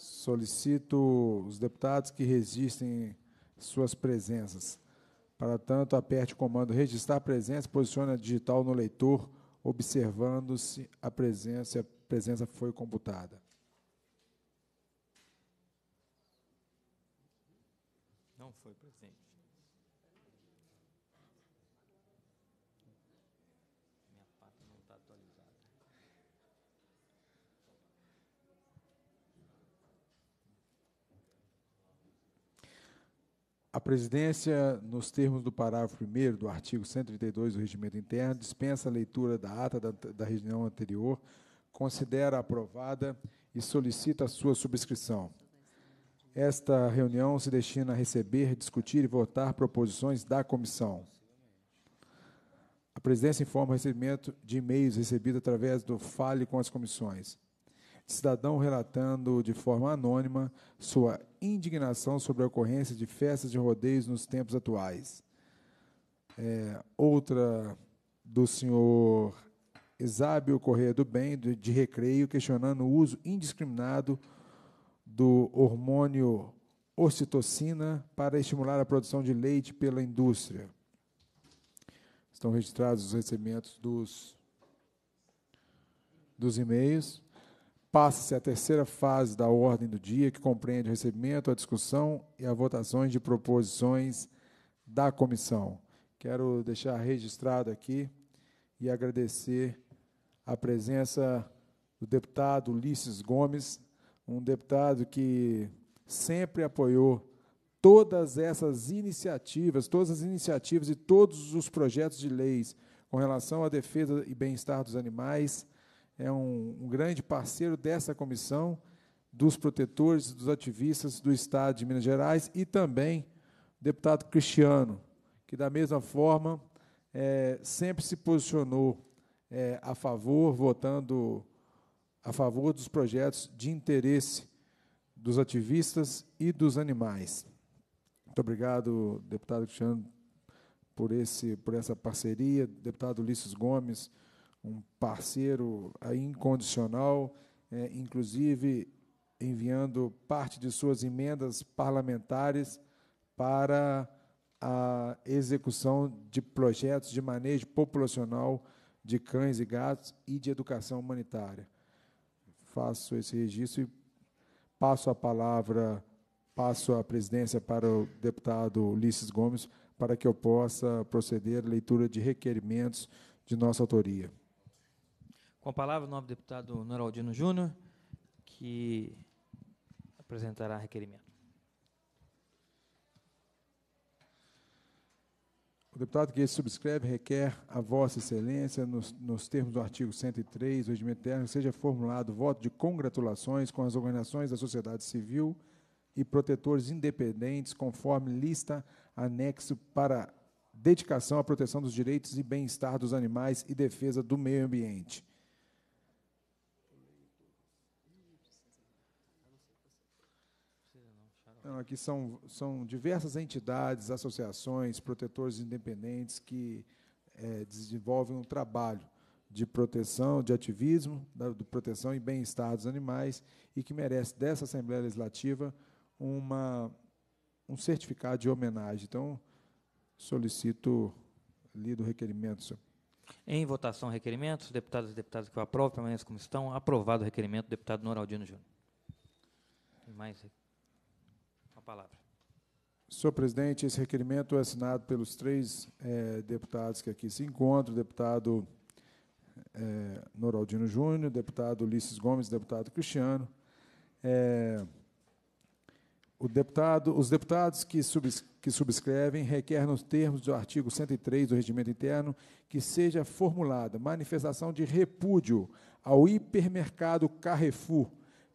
Solicito os deputados que registrem suas presenças. Para tanto, aperte o comando registrar presença, posicione a digital no leitor, observando se a presença, a presença foi computada. Não foi presente. A presidência, nos termos do parágrafo 1 do artigo 132 do Regimento Interno, dispensa a leitura da ata da, da reunião anterior, considera aprovada e solicita a sua subscrição. Esta reunião se destina a receber, discutir e votar proposições da comissão. A presidência informa o recebimento de e-mails recebidos através do Fale com as comissões cidadão relatando de forma anônima sua indignação sobre a ocorrência de festas de rodeios nos tempos atuais. É, outra do senhor Exábio Correia do Bem, de, de Recreio, questionando o uso indiscriminado do hormônio ocitocina para estimular a produção de leite pela indústria. Estão registrados os recebimentos dos, dos e-mails passa-se a terceira fase da ordem do dia, que compreende o recebimento, a discussão e a votações de proposições da comissão. Quero deixar registrado aqui e agradecer a presença do deputado Ulisses Gomes, um deputado que sempre apoiou todas essas iniciativas, todas as iniciativas e todos os projetos de leis com relação à defesa e bem-estar dos animais é um, um grande parceiro dessa comissão, dos protetores, dos ativistas do Estado de Minas Gerais e também o deputado Cristiano, que, da mesma forma, é, sempre se posicionou é, a favor, votando a favor dos projetos de interesse dos ativistas e dos animais. Muito obrigado, deputado Cristiano, por, esse, por essa parceria, deputado Ulisses Gomes, um parceiro incondicional, é, inclusive enviando parte de suas emendas parlamentares para a execução de projetos de manejo populacional de cães e gatos e de educação humanitária. Faço esse registro e passo a palavra, passo a presidência para o deputado Ulisses Gomes para que eu possa proceder à leitura de requerimentos de nossa autoria. Com a palavra, o novo deputado Noraldino Júnior, que apresentará requerimento. O deputado que subscreve requer a Vossa Excelência, nos, nos termos do artigo 103 do Regimento Interno, seja formulado voto de congratulações com as organizações da sociedade civil e protetores independentes, conforme lista anexo para dedicação à proteção dos direitos e bem-estar dos animais e defesa do meio ambiente. aqui são, são diversas entidades, associações, protetores independentes que é, desenvolvem um trabalho de proteção, de ativismo, da, de proteção e bem-estar dos animais e que merece dessa Assembleia Legislativa uma, um certificado de homenagem. Então, solicito, lido o requerimento, senhor. Em votação, requerimento. Deputados e deputadas que eu aprovo, permaneçam como estão. Aprovado o requerimento, deputado Noraldino Júnior. Mais requerimento palavra. Senhor presidente, esse requerimento é assinado pelos três é, deputados que aqui se encontram: deputado é, Noraldino Júnior, deputado Ulisses Gomes, deputado Cristiano. É, o deputado, os deputados que, subs, que subscrevem requer nos termos do artigo 103 do Regimento Interno que seja formulada manifestação de repúdio ao hipermercado Carrefour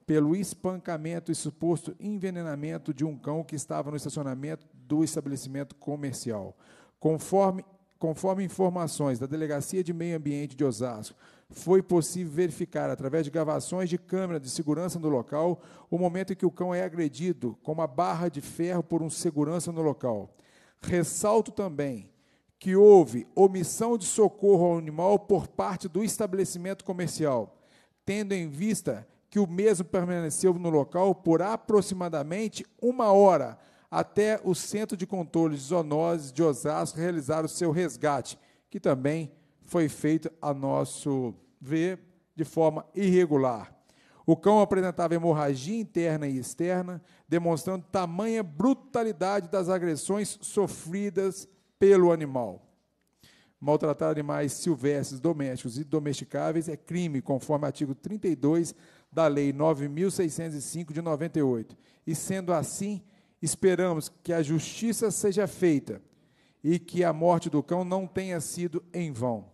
pelo espancamento e suposto envenenamento de um cão que estava no estacionamento do estabelecimento comercial. Conforme, conforme informações da Delegacia de Meio Ambiente de Osasco, foi possível verificar, através de gravações de câmera de segurança no local, o momento em que o cão é agredido com uma barra de ferro por um segurança no local. Ressalto também que houve omissão de socorro ao animal por parte do estabelecimento comercial, tendo em vista que o mesmo permaneceu no local por aproximadamente uma hora, até o Centro de Controle de Zoonoses de Osasco realizar o seu resgate, que também foi feito, a nosso ver, de forma irregular. O cão apresentava hemorragia interna e externa, demonstrando tamanha brutalidade das agressões sofridas pelo animal. Maltratar animais silvestres, domésticos e domesticáveis é crime, conforme artigo 32 da Lei 9.605 de 98. E sendo assim, esperamos que a justiça seja feita e que a morte do cão não tenha sido em vão.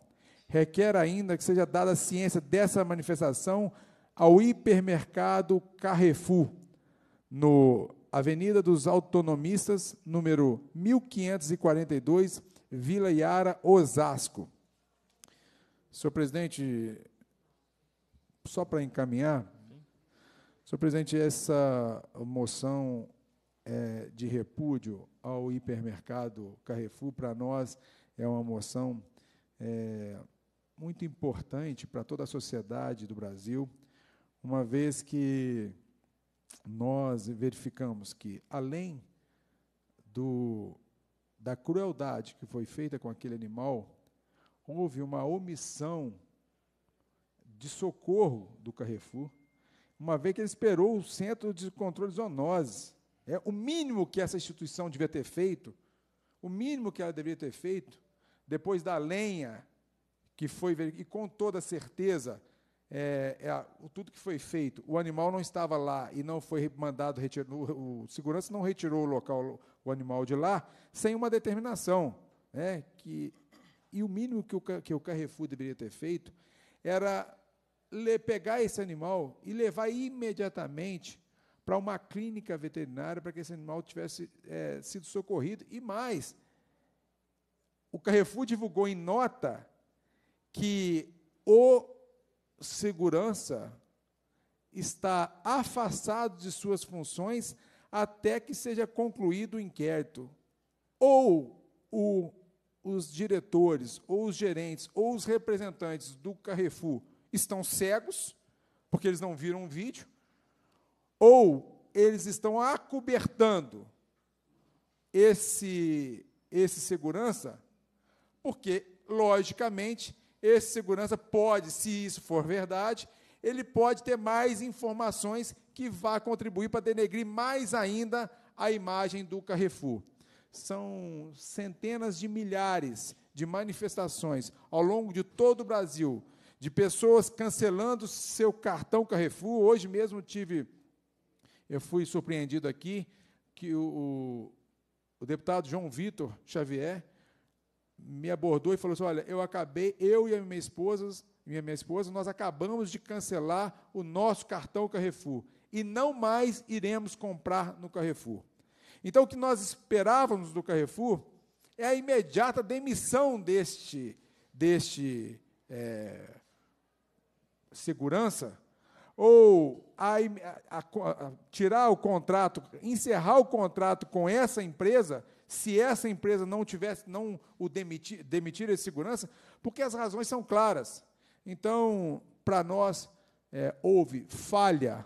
Requer ainda que seja dada ciência dessa manifestação ao hipermercado Carrefour, no Avenida dos Autonomistas, número 1542, Vila Yara, Osasco. Senhor presidente, só para encaminhar, senhor presidente, essa moção é, de repúdio ao hipermercado Carrefour, para nós, é uma moção é, muito importante para toda a sociedade do Brasil, uma vez que nós verificamos que, além do, da crueldade que foi feita com aquele animal, houve uma omissão de socorro do Carrefour, uma vez que ele esperou o Centro de Controle de Zoonoses. É o mínimo que essa instituição devia ter feito, o mínimo que ela deveria ter feito, depois da lenha que foi e com toda certeza é, é, tudo que foi feito, o animal não estava lá e não foi mandado retirar, o, o segurança não retirou o local, o animal de lá, sem uma determinação, né, que e o mínimo que o, que o Carrefour deveria ter feito era pegar esse animal e levar imediatamente para uma clínica veterinária para que esse animal tivesse é, sido socorrido. E mais, o Carrefour divulgou em nota que o segurança está afastado de suas funções até que seja concluído o inquérito. Ou o, os diretores, ou os gerentes, ou os representantes do Carrefour estão cegos, porque eles não viram o vídeo, ou eles estão acobertando esse, esse segurança, porque, logicamente, esse segurança pode, se isso for verdade, ele pode ter mais informações que vá contribuir para denegrir mais ainda a imagem do Carrefour. São centenas de milhares de manifestações ao longo de todo o Brasil de pessoas cancelando seu cartão Carrefour. Hoje mesmo tive, eu fui surpreendido aqui, que o, o, o deputado João Vitor Xavier me abordou e falou assim: olha, eu acabei, eu e a minha esposa, minha, minha esposa, nós acabamos de cancelar o nosso cartão Carrefour. E não mais iremos comprar no Carrefour. Então, o que nós esperávamos do Carrefour é a imediata demissão deste, deste é, segurança, ou a, a, a, tirar o contrato, encerrar o contrato com essa empresa, se essa empresa não tivesse, não o demitir, demitir a segurança, porque as razões são claras. Então, para nós, é, houve falha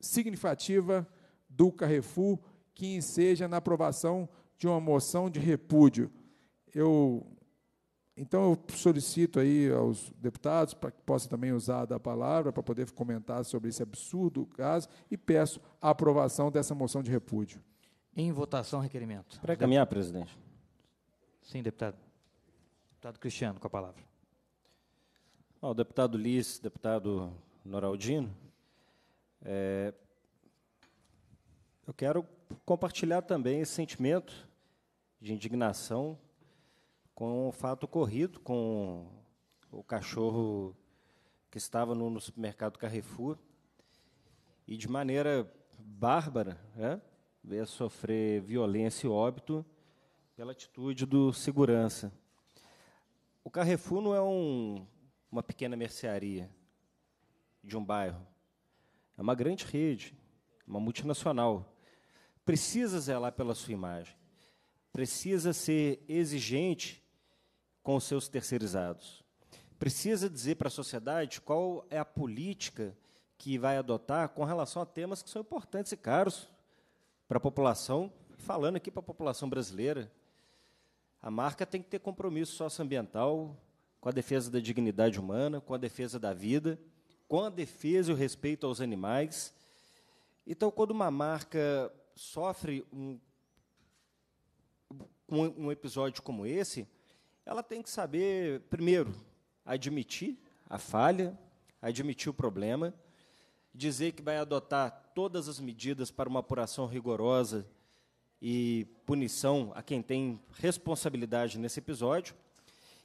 significativa do Carrefour que enseja na aprovação de uma moção de repúdio. Eu então, eu solicito aí aos deputados para que possam também usar da palavra para poder comentar sobre esse absurdo caso e peço a aprovação dessa moção de repúdio. Em votação, requerimento. Para caminhar, presidente. Sim, deputado. Deputado Cristiano, com a palavra. o deputado Liz, deputado Noraldino, é, eu quero compartilhar também esse sentimento de indignação com o fato ocorrido com o cachorro que estava no, supermercado Carrefour e de maneira bárbara né, veio sofrer violência e óbito pela atitude do segurança. O Carrefour não é um, uma pequena mercearia de um bairro. É uma grande rede, uma multinacional. Precisa zelar pela sua imagem. Precisa ser exigente com os seus terceirizados. Precisa dizer para a sociedade qual é a política que vai adotar com relação a temas que são importantes e caros para a população, falando aqui para a população brasileira. A marca tem que ter compromisso socioambiental com a defesa da dignidade humana, com a defesa da vida, com a defesa e o respeito aos animais. Então, quando uma marca sofre um, um, um episódio como esse, ela tem que saber, primeiro, admitir a falha, admitir o problema, dizer que vai adotar todas as medidas para uma apuração rigorosa e punição a quem tem responsabilidade nesse episódio,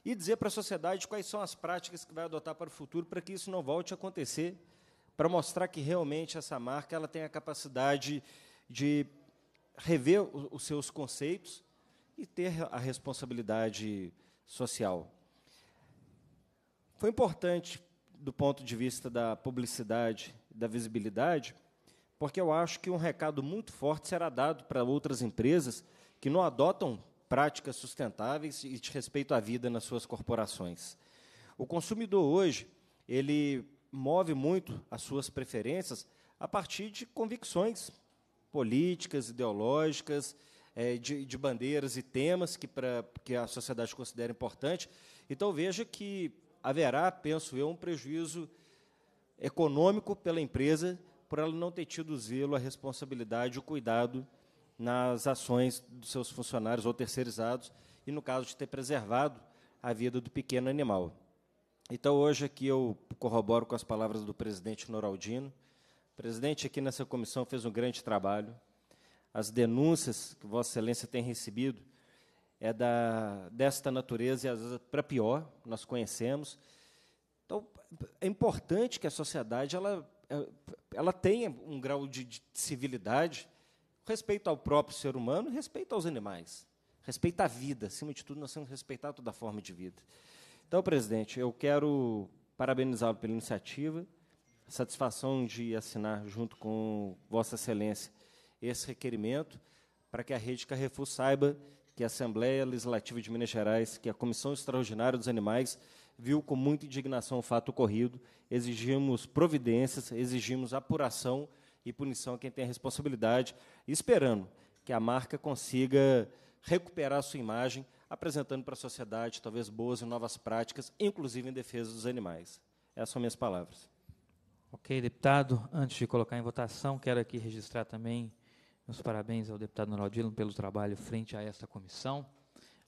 e dizer para a sociedade quais são as práticas que vai adotar para o futuro para que isso não volte a acontecer, para mostrar que realmente essa marca ela tem a capacidade de rever os seus conceitos e ter a responsabilidade social. Foi importante do ponto de vista da publicidade, da visibilidade, porque eu acho que um recado muito forte será dado para outras empresas que não adotam práticas sustentáveis e de respeito à vida nas suas corporações. O consumidor hoje, ele move muito as suas preferências a partir de convicções políticas, ideológicas, é, de, de, bandeiras e temas que, pra, que a sociedade considera importante. Então, veja que haverá, penso eu, um prejuízo econômico pela empresa por ela não ter tido o zelo, a responsabilidade, o cuidado nas ações dos seus funcionários ou terceirizados, e no caso de ter preservado a vida do pequeno animal. Então, hoje aqui eu corroboro com as palavras do presidente Noraldino. O presidente aqui nessa comissão fez um grande trabalho, as denúncias que Vossa Excelência tem recebido é da, desta natureza e às vezes para pior, nós conhecemos. Então, é importante que a sociedade ela, é, ela tenha um grau de, de civilidade, respeito ao próprio ser humano, respeito aos animais, respeito à vida. Acima de tudo, nós temos que respeitar toda forma de vida. Então, presidente, eu quero parabenizá-lo pela iniciativa, satisfação de assinar junto com Vossa Excelência esse requerimento para que a Rede Carrefour saiba que a Assembleia Legislativa de Minas Gerais, que é a Comissão Extraordinária dos Animais, viu com muita indignação o fato ocorrido, exigimos providências, exigimos apuração e punição a quem tem a responsabilidade, esperando que a marca consiga recuperar sua imagem, apresentando para a sociedade talvez boas e novas práticas, inclusive em defesa dos animais. Essas são minhas palavras. Ok, deputado. Antes de colocar em votação, quero aqui registrar também meus parabéns ao deputado Noraldino pelo trabalho frente a esta comissão,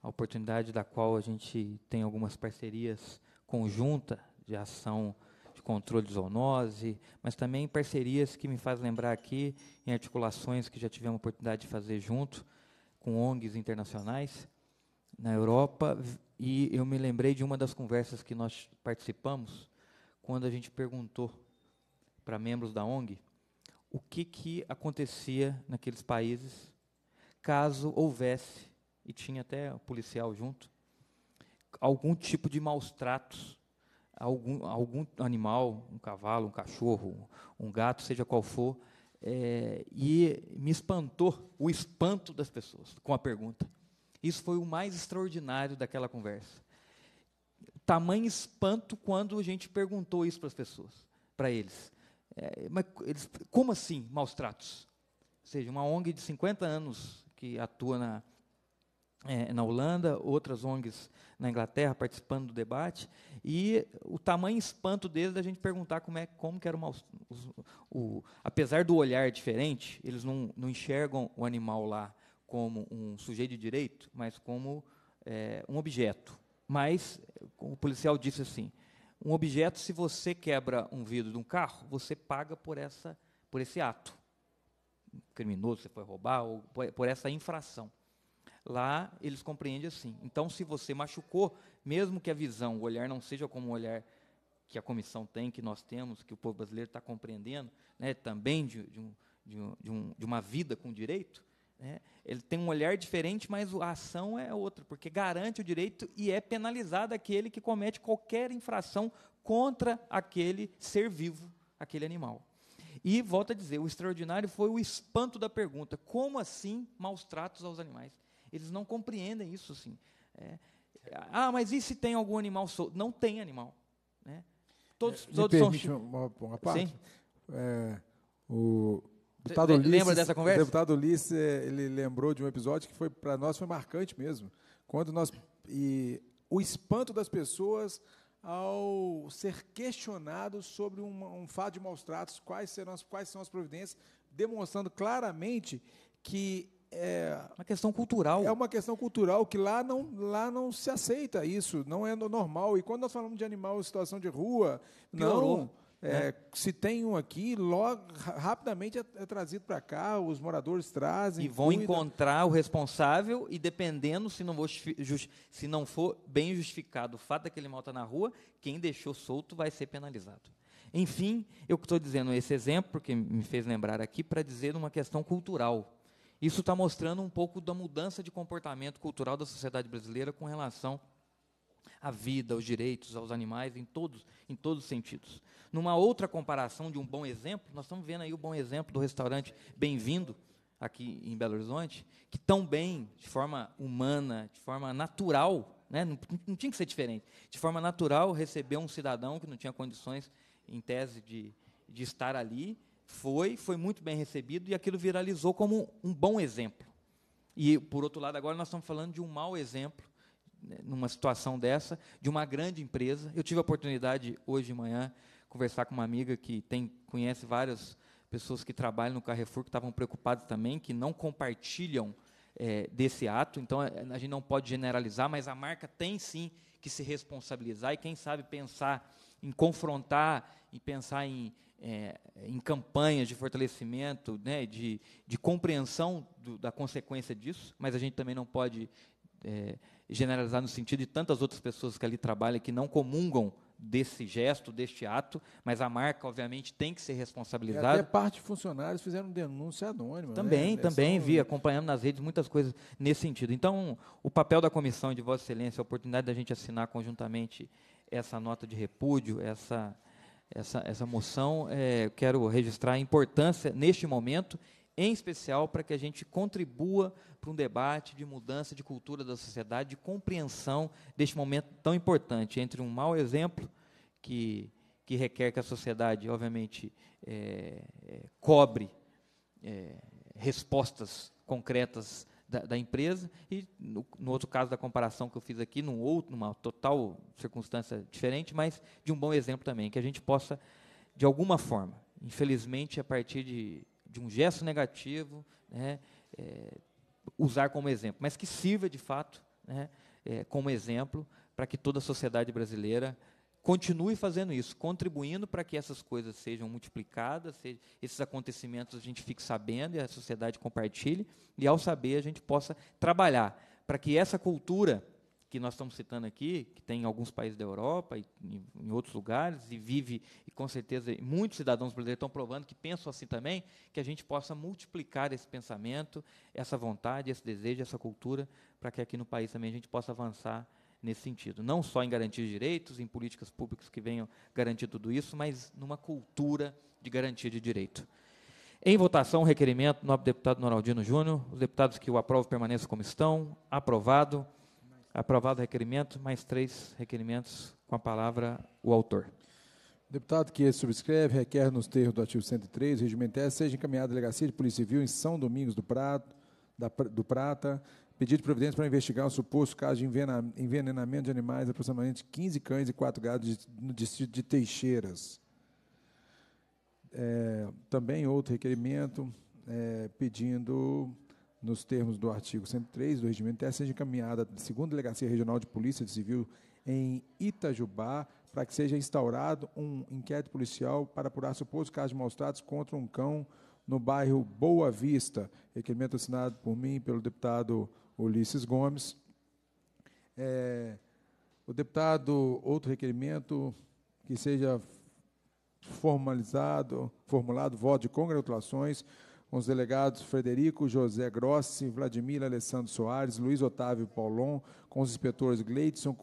a oportunidade da qual a gente tem algumas parcerias conjuntas de ação de controle de zoonose, mas também parcerias que me faz lembrar aqui em articulações que já tivemos a oportunidade de fazer junto com ONGs internacionais na Europa, e eu me lembrei de uma das conversas que nós participamos quando a gente perguntou para membros da ONG o que, que acontecia naqueles países caso houvesse, e tinha até o policial junto, algum tipo de maus tratos a algum, a algum animal, um cavalo, um cachorro, um gato, seja qual for, é, e me espantou o espanto das pessoas com a pergunta. Isso foi o mais extraordinário daquela conversa. Tamanho espanto quando a gente perguntou isso para as pessoas, para eles. É, mas eles, como assim maus tratos? Ou seja, uma ONG de 50 anos que atua na, é, na Holanda, outras ONGs na Inglaterra participando do debate, e o tamanho espanto deles da gente perguntar como é como que era o, maus os, o apesar do olhar diferente, eles não, não enxergam o animal lá como um sujeito de direito, mas como é, um objeto. Mas o policial disse assim: um objeto, se você quebra um vidro de um carro, você paga por, essa, por esse ato criminoso, você foi roubar, ou por essa infração. Lá eles compreendem assim. Então, se você machucou, mesmo que a visão, o olhar não seja como o olhar que a comissão tem, que nós temos, que o povo brasileiro está compreendendo, né, também de, de, um, de, um, de, uma vida com direito, né? Ele tem um olhar diferente, mas a ação é outra, porque garante o direito e é penalizado aquele que comete qualquer infração contra aquele ser vivo, aquele animal. E, volta a dizer, o extraordinário foi o espanto da pergunta: como assim maus tratos aos animais? Eles não compreendem isso, sim. É, ah, mas e se tem algum animal solto? Não tem animal. Né? Todos, é, são. todos são. Uma, uma parte? É, o, Deputado Ulisses, Lembra dessa conversa? O deputado Ulisses, ele lembrou de um episódio que foi para nós foi marcante mesmo. Quando nós e o espanto das pessoas ao ser questionado sobre um, um fato de maus-tratos, quais serão as, quais são as providências, demonstrando claramente que é uma questão cultural. É uma questão cultural que lá não, lá não se aceita isso, não é normal. E quando nós falamos de animal em situação de rua, Piorou. não é, né? se tem um aqui, logo rapidamente é, é trazido para cá, os moradores trazem. E vão cuida. encontrar o responsável e dependendo se não, se não, for bem justificado o fato daquele mal estar tá na rua, quem deixou solto vai ser penalizado. Enfim, eu estou dizendo esse exemplo porque me fez lembrar aqui para dizer uma questão cultural. Isso está mostrando um pouco da mudança de comportamento cultural da sociedade brasileira com relação à vida, aos direitos, aos animais, em todos, em todos os sentidos. Numa outra comparação de um bom exemplo, nós estamos vendo aí o bom exemplo do restaurante Bem-vindo, aqui em Belo Horizonte, que tão bem, de forma humana, de forma natural, né, não, não tinha que ser diferente, de forma natural recebeu um cidadão que não tinha condições, em tese, de, de estar ali, foi, foi muito bem recebido e aquilo viralizou como um bom exemplo. E, por outro lado, agora nós estamos falando de um mau exemplo né, numa situação dessa, de uma grande empresa. Eu tive a oportunidade, hoje de manhã, conversar com uma amiga que tem, conhece várias pessoas que trabalham no Carrefour, que estavam preocupadas também, que não compartilham é, desse ato. Então, é, a gente não pode generalizar, mas a marca tem sim que se responsabilizar e, quem sabe, pensar em confrontar e pensar em, é, em campanhas de fortalecimento, né, de, de compreensão do, da consequência disso, mas a gente também não pode é, generalizar no sentido de tantas outras pessoas que ali trabalham que não comungam desse gesto, deste ato, mas a marca, obviamente, tem que ser responsabilizada. E até parte de funcionários fizeram denúncia anônima. Também, né? também vi, acompanhando nas redes muitas coisas nesse sentido. Então, o papel da comissão de Vossa Excelência, a oportunidade da gente assinar conjuntamente essa nota de repúdio, essa, essa, essa moção, é, quero registrar a importância neste momento, em especial para que a gente contribua para um debate de mudança de cultura da sociedade, de compreensão deste momento tão importante entre um mau exemplo que, que requer que a sociedade, obviamente, é, é, cobre é, respostas concretas da, da, empresa e no, no, outro caso da comparação que eu fiz aqui, num outro, numa total circunstância diferente, mas de um bom exemplo também, que a gente possa, de alguma forma, infelizmente, a partir de, de um gesto negativo, né, é, usar como exemplo, mas que sirva de fato né, é, como exemplo para que toda a sociedade brasileira continue fazendo isso, contribuindo para que essas coisas sejam multiplicadas, sejam, esses acontecimentos a gente fique sabendo e a sociedade compartilhe, e ao saber a gente possa trabalhar para que essa cultura que nós estamos citando aqui, que tem em alguns países da Europa e em, em outros lugares, e vive, e com certeza muitos cidadãos brasileiros estão provando que pensam assim também, que a gente possa multiplicar esse pensamento, essa vontade, esse desejo, essa cultura, para que aqui no país também a gente possa avançar nesse sentido. Não só em garantir direitos, em políticas públicas que venham garantir tudo isso, mas numa cultura de garantia de direito. Em votação, o requerimento, nobre deputado Noraldino Júnior. Os deputados que o aprovam permaneçam como estão. Aprovado. Aprovado o requerimento, mais três requerimentos com a palavra o autor. Deputado que subscreve, requer nos termos do artigo 103, regimentar, é, seja encaminhada à Delegacia de Polícia Civil em São Domingos do, Prato, da, do Prata, pedido de providência para investigar o suposto caso de envenenamento de animais, aproximadamente 15 cães e 4 gatos no distrito de Teixeiras. É, também outro requerimento é, pedindo nos termos do artigo 103 do Regimento Interno, seja encaminhada à segunda Delegacia Regional de Polícia de Civil em Itajubá para que seja instaurado um inquérito policial para apurar suposto casos de maus-tratos contra um cão no bairro Boa Vista. Requerimento assinado por mim e pelo deputado Ulisses Gomes. É, o deputado, outro requerimento que seja formalizado, formulado voto de congratulações com os delegados Frederico José Grossi, Vladimir Alessandro Soares, Luiz Otávio Paulon, com os inspetores Gleidson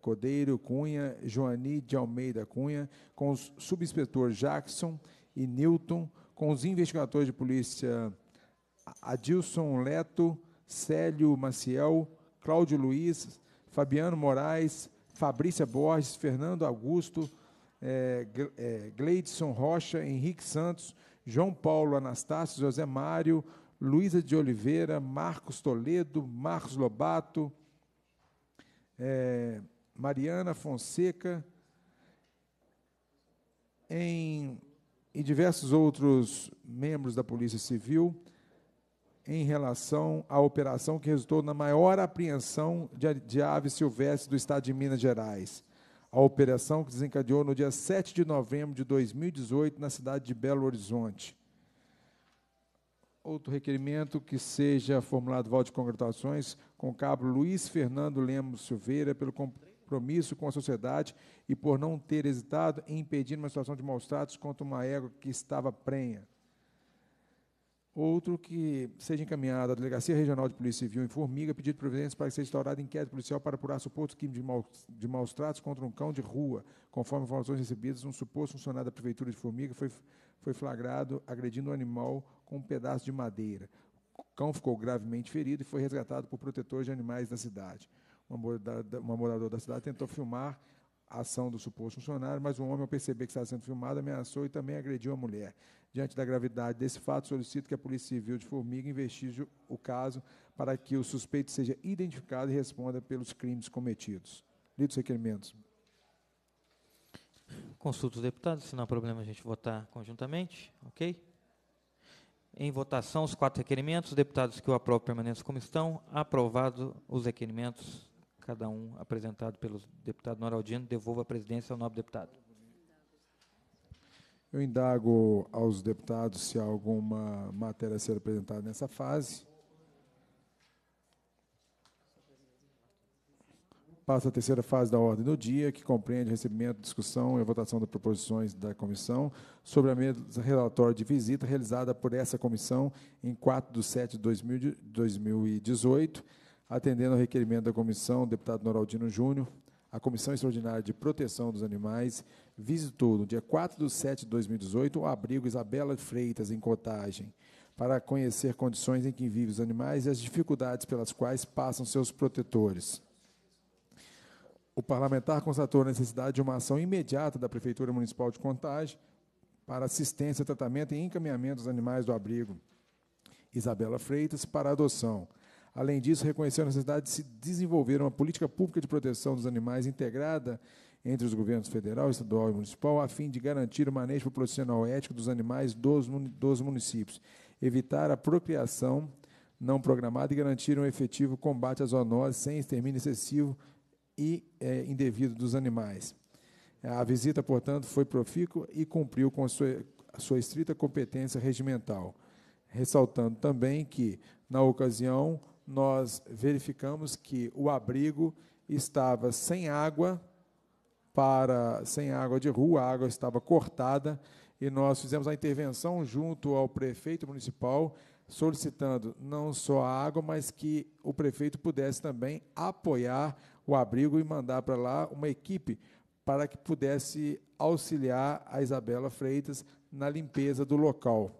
Codeiro eh, Cunha, Joani de Almeida Cunha, com os subinspetores Jackson e Newton, com os investigadores de polícia Adilson Leto, Célio Maciel, Cláudio Luiz, Fabiano Moraes, Fabrícia Borges, Fernando Augusto, é, Gleidson Rocha, Henrique Santos, João Paulo Anastácio, José Mário, Luísa de Oliveira, Marcos Toledo, Marcos Lobato, é, Mariana Fonseca, em, e diversos outros membros da Polícia Civil em relação à operação que resultou na maior apreensão de, de aves silvestres do estado de Minas Gerais a operação que desencadeou no dia 7 de novembro de 2018 na cidade de Belo Horizonte. Outro requerimento que seja formulado voto de congratulações com o cabo Luiz Fernando Lemos Silveira pelo compromisso com a sociedade e por não ter hesitado em impedir uma situação de maus-tratos contra uma égua que estava prenha. Outro que seja encaminhado à Delegacia Regional de Polícia Civil em Formiga, pedido providência para que seja instaurada inquérito policial para apurar suposto crime de maus, de maus tratos contra um cão de rua. Conforme informações recebidas, um suposto funcionário da Prefeitura de Formiga foi, foi flagrado agredindo um animal com um pedaço de madeira. O cão ficou gravemente ferido e foi resgatado por protetores de animais da cidade. Uma uma moradora da cidade tentou filmar a ação do suposto funcionário, mas um homem, ao perceber que estava sendo filmado, ameaçou e também agrediu a mulher. Diante da gravidade desse fato, solicito que a Polícia Civil de Formiga investigue o caso para que o suspeito seja identificado e responda pelos crimes cometidos. Lido os requerimentos. Consulto os deputados, se não há problema a gente votar conjuntamente, ok? Em votação, os quatro requerimentos, deputados que o aprovam permanentes como estão, aprovado os requerimentos cada um apresentado pelo deputado Noraldino, devolvo a presidência ao nobre deputado. Eu indago aos deputados se há alguma matéria a ser apresentada nessa fase. Passa a terceira fase da ordem do dia, que compreende recebimento, discussão e votação das proposições da comissão sobre a mesa relatório de visita realizada por essa comissão em 4 de setembro de 2018 Atendendo ao requerimento da comissão, o deputado Noraldino Júnior, a Comissão Extraordinária de Proteção dos Animais visitou, no dia 4 de setembro de 2018, o abrigo Isabela Freitas, em Cotagem, para conhecer condições em que vivem os animais e as dificuldades pelas quais passam seus protetores. O parlamentar constatou a necessidade de uma ação imediata da Prefeitura Municipal de Contagem para assistência, tratamento e encaminhamento dos animais do abrigo Isabela Freitas para adoção Além disso, reconheceu a necessidade de se desenvolver uma política pública de proteção dos animais integrada entre os governos federal, estadual e municipal, a fim de garantir o manejo profissional ético dos animais dos, dos municípios, evitar a procriação não programada e garantir um efetivo combate às zoonose sem extermínio excessivo e é, indevido dos animais. A visita, portanto, foi profícua e cumpriu com a sua, a sua estrita competência regimental, ressaltando também que, na ocasião, nós verificamos que o abrigo estava sem água para sem água de rua, a água estava cortada e nós fizemos a intervenção junto ao prefeito municipal solicitando não só a água, mas que o prefeito pudesse também apoiar o abrigo e mandar para lá uma equipe para que pudesse auxiliar a Isabela Freitas na limpeza do local.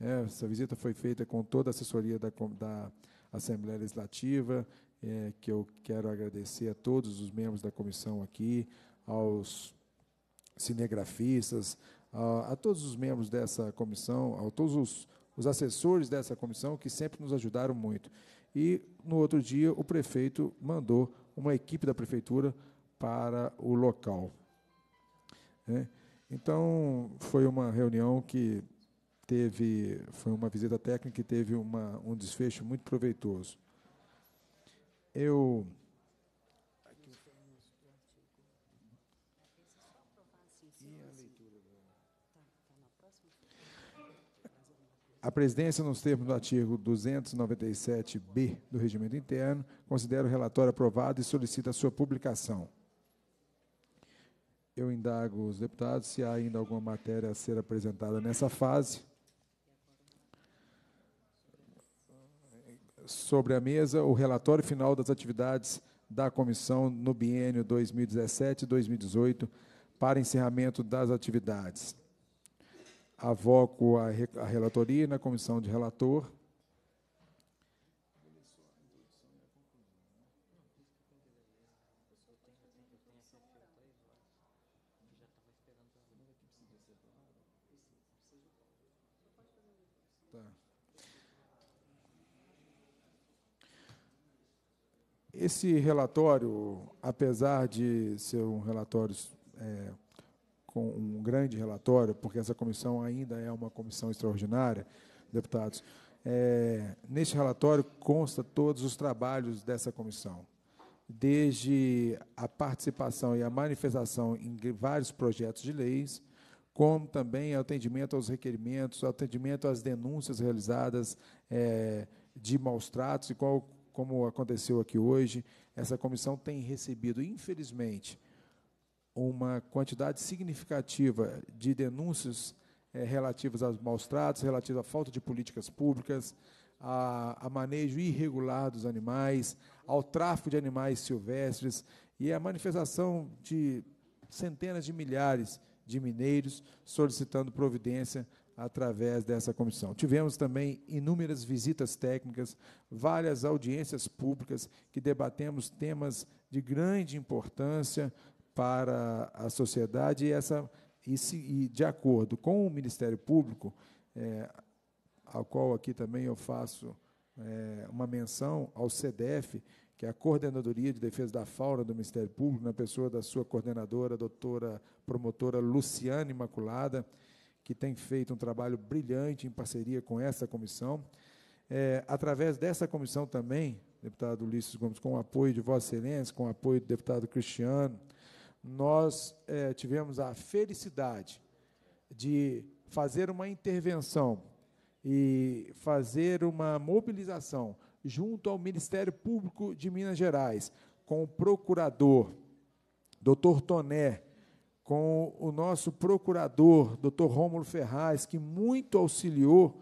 É, essa visita foi feita com toda a assessoria da, da Assembleia Legislativa, é, que eu quero agradecer a todos os membros da comissão aqui, aos cinegrafistas, a, a todos os membros dessa comissão, a todos os, os assessores dessa comissão que sempre nos ajudaram muito. E no outro dia, o prefeito mandou uma equipe da prefeitura para o local. É. Então, foi uma reunião que teve foi uma visita técnica e teve uma, um desfecho muito proveitoso. Eu A presidência, nos termos do artigo 297-B do Regimento Interno, considera o relatório aprovado e solicita a sua publicação. Eu indago os deputados se há ainda alguma matéria a ser apresentada nessa fase. sobre a mesa o relatório final das atividades da comissão no biênio 2017-2018 para encerramento das atividades. Avoco a, a relatoria na comissão de relator Esse relatório, apesar de ser um relatório é, com um grande relatório, porque essa comissão ainda é uma comissão extraordinária, deputados, é, neste relatório consta todos os trabalhos dessa comissão, desde a participação e a manifestação em vários projetos de leis, como também atendimento aos requerimentos, atendimento às denúncias realizadas é, de maus tratos e qual como aconteceu aqui hoje, essa comissão tem recebido, infelizmente, uma quantidade significativa de denúncias é, relativas aos maus tratos, relativas à falta de políticas públicas, a, a, manejo irregular dos animais, ao tráfico de animais silvestres e a manifestação de centenas de milhares de mineiros solicitando providência através dessa comissão. Tivemos também inúmeras visitas técnicas, várias audiências públicas que debatemos temas de grande importância para a sociedade e essa e, se, e de acordo com o Ministério Público, é, ao qual aqui também eu faço é, uma menção ao CDF, que é a Coordenadoria de Defesa da Fauna do Ministério Público, na pessoa da sua coordenadora, doutora promotora Luciana Imaculada, que tem feito um trabalho brilhante em parceria com essa comissão. É, através dessa comissão também, deputado Ulisses Gomes, com o apoio de Vossa Excelência, com o apoio do deputado Cristiano, nós é, tivemos a felicidade de fazer uma intervenção e fazer uma mobilização junto ao Ministério Público de Minas Gerais, com o procurador, doutor Toné, com o nosso procurador, Dr. Rômulo Ferraz, que muito auxiliou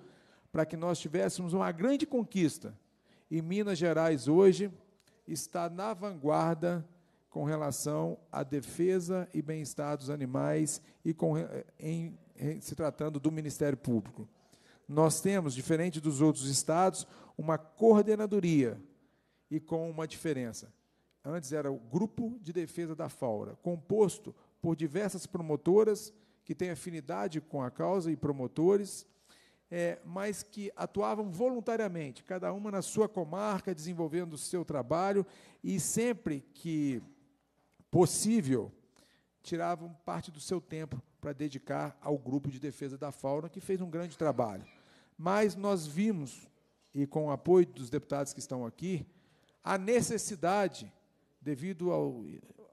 para que nós tivéssemos uma grande conquista. E Minas Gerais hoje está na vanguarda com relação à defesa e bem-estar dos animais e com, eh, em, em, se tratando do Ministério Público. Nós temos, diferente dos outros estados, uma coordenadoria e com uma diferença. Antes era o Grupo de Defesa da Fauna, composto por diversas promotoras que têm afinidade com a causa e promotores, é, mas que atuavam voluntariamente, cada uma na sua comarca, desenvolvendo o seu trabalho e sempre que possível tiravam parte do seu tempo para dedicar ao grupo de defesa da fauna, que fez um grande trabalho. Mas nós vimos, e com o apoio dos deputados que estão aqui, a necessidade, devido ao,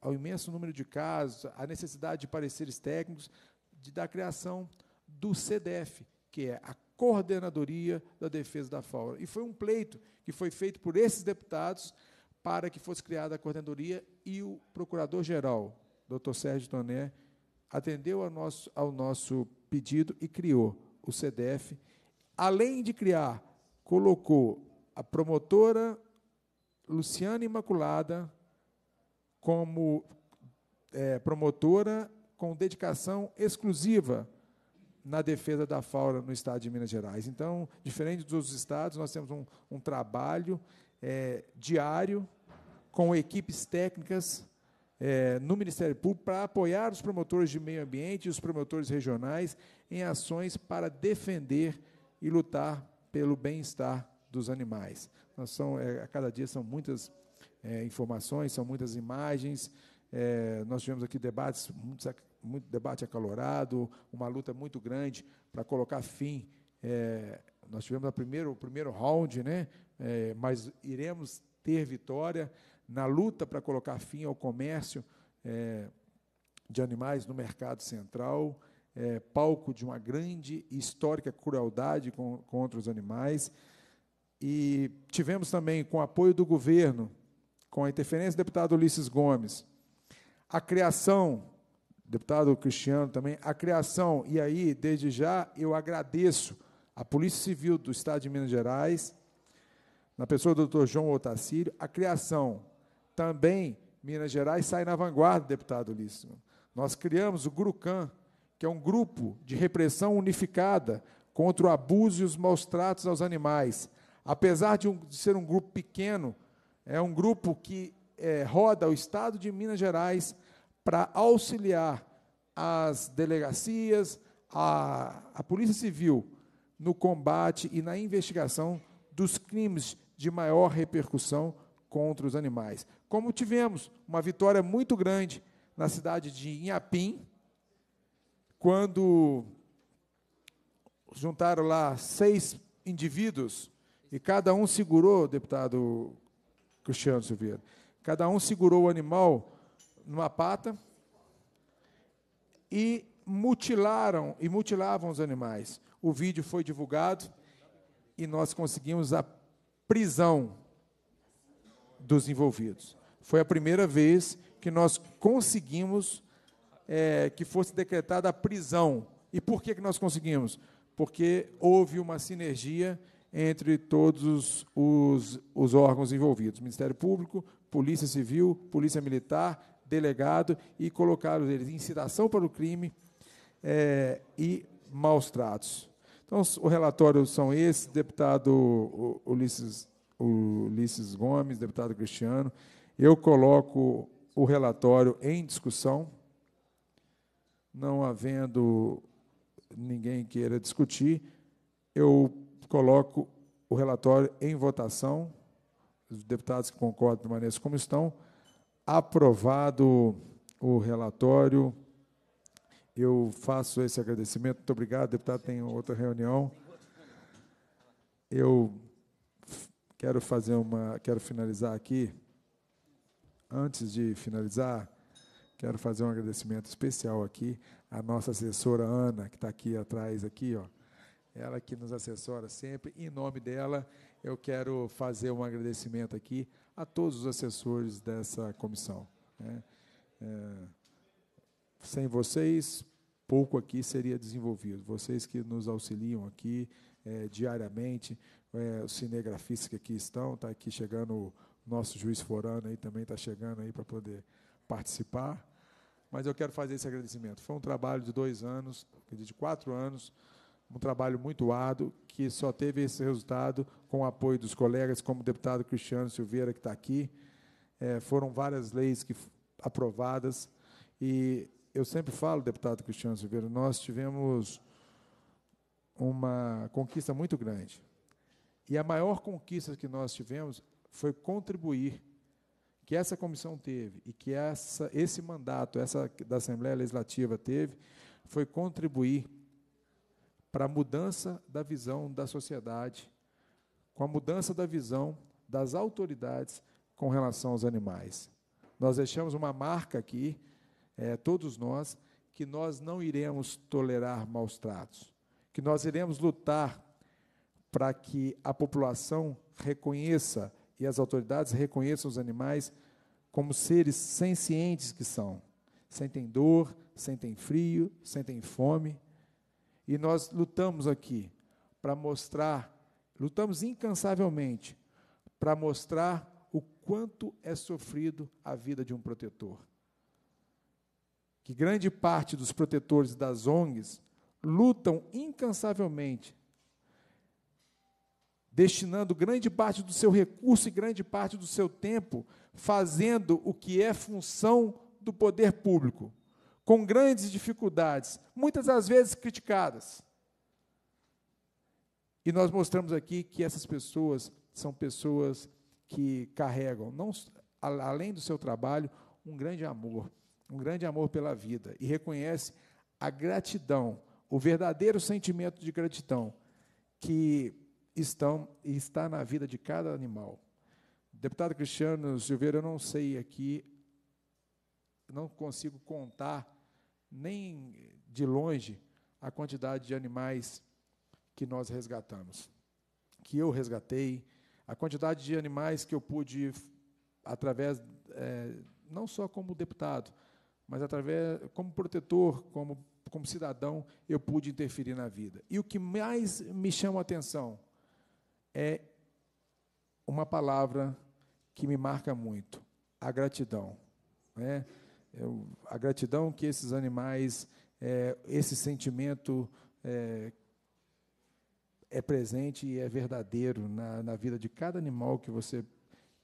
ao imenso número de casos, à necessidade de pareceres técnicos, de, da criação do CDF, que é a Coordenadoria da Defesa da Fauna. E foi um pleito que foi feito por esses deputados para que fosse criada a coordenadoria e o procurador-geral, doutor Sérgio Toné, atendeu ao nosso, ao nosso pedido e criou o CDF. Além de criar, colocou a promotora Luciana Imaculada, como é, promotora com dedicação exclusiva na defesa da fauna no estado de Minas Gerais. Então, diferente dos outros estados, nós temos um, um trabalho é, diário com equipes técnicas é, no Ministério Público para apoiar os promotores de meio ambiente e os promotores regionais em ações para defender e lutar pelo bem-estar dos animais. Nós são, é, a cada dia são muitas é, informações, são muitas imagens. É, nós tivemos aqui debates, muito, muito, debate acalorado, uma luta muito grande para colocar fim. É, nós tivemos a primeiro, o primeiro round, né? É, mas iremos ter vitória na luta para colocar fim ao comércio é, de animais no mercado central. É, palco de uma grande e histórica crueldade com, contra os animais. E tivemos também, com o apoio do governo, com a interferência do deputado Ulisses Gomes, a criação, deputado Cristiano também, a criação, e aí, desde já, eu agradeço a Polícia Civil do Estado de Minas Gerais, na pessoa do doutor João Otacílio, a criação também, Minas Gerais, sai na vanguarda, deputado Ulisses. Nós criamos o GRUCAM, que é um grupo de repressão unificada contra o abuso e os maus tratos aos animais. Apesar de, um, de ser um grupo pequeno, é um grupo que é, roda o estado de Minas Gerais para auxiliar as delegacias, a, a Polícia Civil no combate e na investigação dos crimes de maior repercussão contra os animais. Como tivemos uma vitória muito grande na cidade de Inhapim, quando juntaram lá seis indivíduos e cada um segurou, deputado Cristiano Silveira. Cada um segurou o animal numa pata e mutilaram e mutilavam os animais. O vídeo foi divulgado e nós conseguimos a prisão dos envolvidos. Foi a primeira vez que nós conseguimos é, que fosse decretada a prisão. E por que, que nós conseguimos? Porque houve uma sinergia entre todos os, os órgãos envolvidos: Ministério Público, Polícia Civil, Polícia Militar, delegado, e colocaram eles em incitação para o crime é, e maus tratos. Então, o relatório são esses, deputado Ulisses, Ulisses Gomes, deputado Cristiano. Eu coloco o relatório em discussão, não havendo ninguém queira discutir, eu Coloco o relatório em votação. Os deputados que concordam permaneçam como estão. Aprovado o relatório. Eu faço esse agradecimento. Muito obrigado, deputado. Tem outra reunião. Eu quero fazer uma, quero finalizar aqui. Antes de finalizar, quero fazer um agradecimento especial aqui à nossa assessora Ana, que está aqui atrás aqui, ó ela que nos assessora sempre. Em nome dela, eu quero fazer um agradecimento aqui a todos os assessores dessa comissão. Né? É, sem vocês, pouco aqui seria desenvolvido. Vocês que nos auxiliam aqui é, diariamente, é, os cinegrafistas que aqui estão, está aqui chegando o nosso juiz forano aí também está chegando aí para poder participar. Mas eu quero fazer esse agradecimento. Foi um trabalho de dois anos, de quatro anos, um trabalho muito árduo que só teve esse resultado com o apoio dos colegas, como o deputado Cristiano Silveira, que está aqui. É, foram várias leis que aprovadas e eu sempre falo, deputado Cristiano Silveira, nós tivemos uma conquista muito grande. E a maior conquista que nós tivemos foi contribuir que essa comissão teve e que essa, esse mandato essa da Assembleia Legislativa teve foi contribuir para a mudança da visão da sociedade, com a mudança da visão das autoridades com relação aos animais. Nós deixamos uma marca aqui, é, todos nós, que nós não iremos tolerar maus tratos, que nós iremos lutar para que a população reconheça e as autoridades reconheçam os animais como seres cientes que são. Sentem dor, sentem frio, sentem fome, e nós lutamos aqui para mostrar, lutamos incansavelmente para mostrar o quanto é sofrido a vida de um protetor. Que grande parte dos protetores das ONGs lutam incansavelmente, destinando grande parte do seu recurso e grande parte do seu tempo fazendo o que é função do poder público, com grandes dificuldades, muitas das vezes criticadas. E nós mostramos aqui que essas pessoas são pessoas que carregam, não, além do seu trabalho, um grande amor, um grande amor pela vida e reconhece a gratidão, o verdadeiro sentimento de gratidão que estão e está na vida de cada animal. Deputado Cristiano Silveira, eu não sei aqui, não consigo contar nem de longe a quantidade de animais que nós resgatamos, que eu resgatei, a quantidade de animais que eu pude, através, é, não só como deputado, mas através, como protetor, como, como cidadão, eu pude interferir na vida. E o que mais me chama a atenção é uma palavra que me marca muito, a gratidão. Né? a gratidão que esses animais, é, esse sentimento é, é, presente e é verdadeiro na, na vida de cada animal que você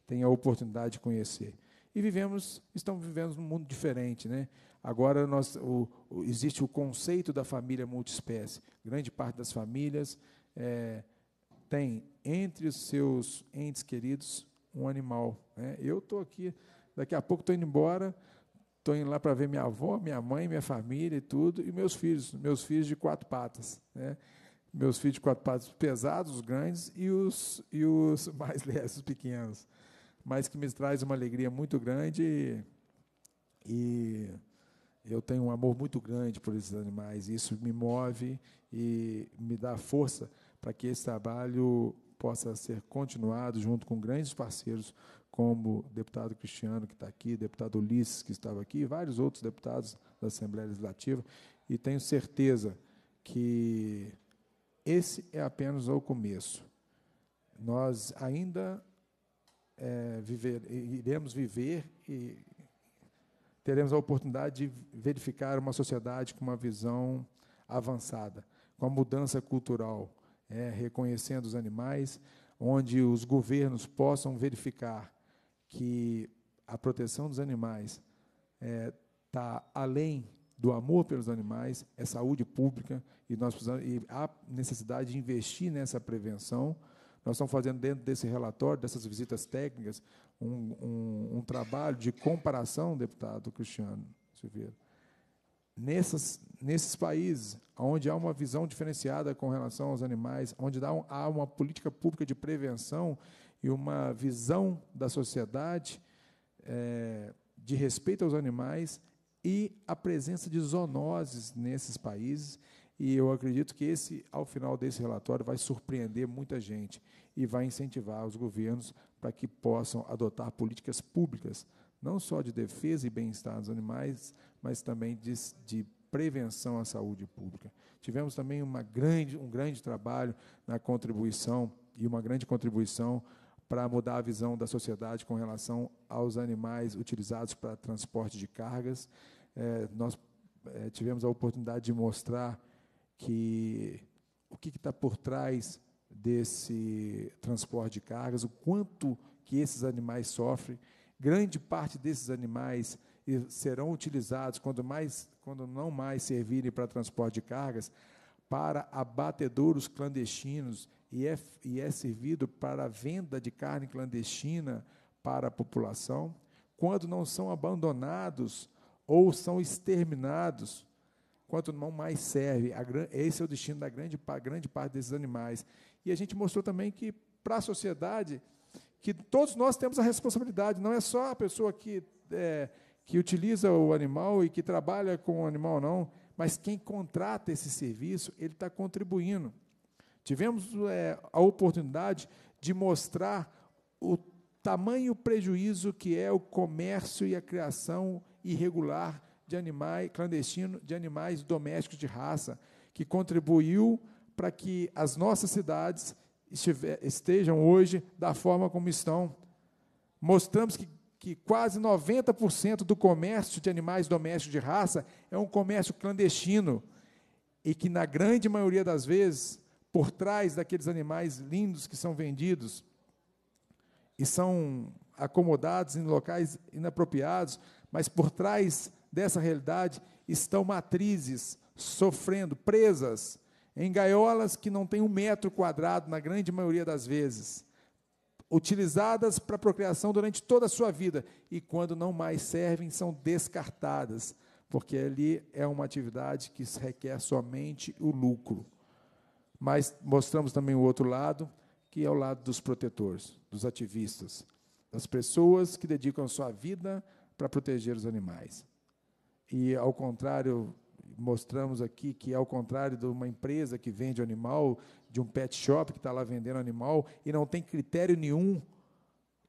tem a oportunidade de conhecer. E vivemos, estamos vivendo num mundo diferente, né? Agora nós, o, o, existe o conceito da família multiespécie. Grande parte das famílias é, tem entre os seus entes queridos um animal. Né? Eu estou aqui, daqui a pouco estou indo embora, estou indo lá para ver minha avó, minha mãe, minha família e tudo, e meus filhos, meus filhos de quatro patas. Né? Meus filhos de quatro patas pesados, os grandes, e os, e os mais leves, os pequenos. Mas que me traz uma alegria muito grande e, e eu tenho um amor muito grande por esses animais. E isso me move e me dá força para que esse trabalho possa ser continuado junto com grandes parceiros como o deputado Cristiano, que está aqui, deputado Ulisses, que estava aqui, e vários outros deputados da Assembleia Legislativa, e tenho certeza que esse é apenas o começo. Nós ainda é, viver, iremos viver e teremos a oportunidade de verificar uma sociedade com uma visão avançada, com a mudança cultural, é, reconhecendo os animais, onde os governos possam verificar que a proteção dos animais está é, tá além do amor pelos animais, é saúde pública e nós precisamos e há necessidade de investir nessa prevenção. Nós estamos fazendo dentro desse relatório, dessas visitas técnicas, um, um, um trabalho de comparação, deputado Cristiano Silveira, nessas, nesses países onde há uma visão diferenciada com relação aos animais, onde há uma política pública de prevenção e uma visão da sociedade é, de respeito aos animais e a presença de zoonoses nesses países. E eu acredito que esse, ao final desse relatório, vai surpreender muita gente e vai incentivar os governos para que possam adotar políticas públicas, não só de defesa e bem-estar dos animais, mas também de, de prevenção à saúde pública. Tivemos também uma grande, um grande trabalho na contribuição e uma grande contribuição para mudar a visão da sociedade com relação aos animais utilizados para transporte de cargas. É, nós é, tivemos a oportunidade de mostrar que o que está por trás desse transporte de cargas, o quanto que esses animais sofrem. Grande parte desses animais serão utilizados quando mais, quando não mais servirem para transporte de cargas, para abatedouros clandestinos e é, e é servido para venda de carne clandestina para a população, quando não são abandonados ou são exterminados, quanto não mais serve. A, esse é o destino da grande, grande parte desses animais. E a gente mostrou também que, para a sociedade, que todos nós temos a responsabilidade, não é só a pessoa que, é, que utiliza o animal e que trabalha com o animal, não, mas quem contrata esse serviço, ele está contribuindo. Tivemos é, a oportunidade de mostrar o tamanho prejuízo que é o comércio e a criação irregular de animais clandestino de animais domésticos de raça, que contribuiu para que as nossas cidades estiver, estejam hoje da forma como estão. Mostramos que, que quase 90% do comércio de animais domésticos de raça é um comércio clandestino e que na grande maioria das vezes por trás daqueles animais lindos que são vendidos e são acomodados em locais inapropriados, mas por trás dessa realidade estão matrizes sofrendo, presas em gaiolas que não têm um metro quadrado, na grande maioria das vezes, utilizadas para a procriação durante toda a sua vida e, quando não mais servem, são descartadas, porque ali é uma atividade que requer somente o lucro. Mas mostramos também o outro lado, que é o lado dos protetores, dos ativistas, das pessoas que dedicam sua vida para proteger os animais. E ao contrário, mostramos aqui que ao contrário de uma empresa que vende animal, de um pet shop que está lá vendendo animal e não tem critério nenhum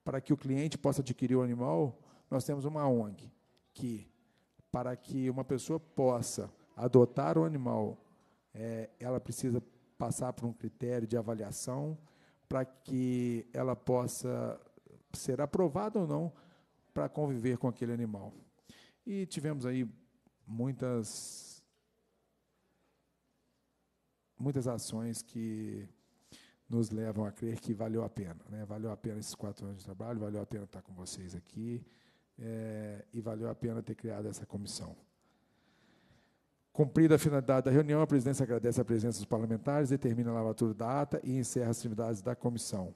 para que o cliente possa adquirir o animal, nós temos uma ONG que, para que uma pessoa possa adotar o animal, é, ela precisa passar por um critério de avaliação para que ela possa ser aprovada ou não para conviver com aquele animal. E tivemos aí muitas muitas ações que nos levam a crer que valeu a pena, né? Valeu a pena esses quatro anos de trabalho, valeu a pena estar com vocês aqui é, e valeu a pena ter criado essa comissão. Cumprida a finalidade da reunião, a presidência agradece a presença dos parlamentares, determina a lavatura da ata e encerra as atividades da comissão.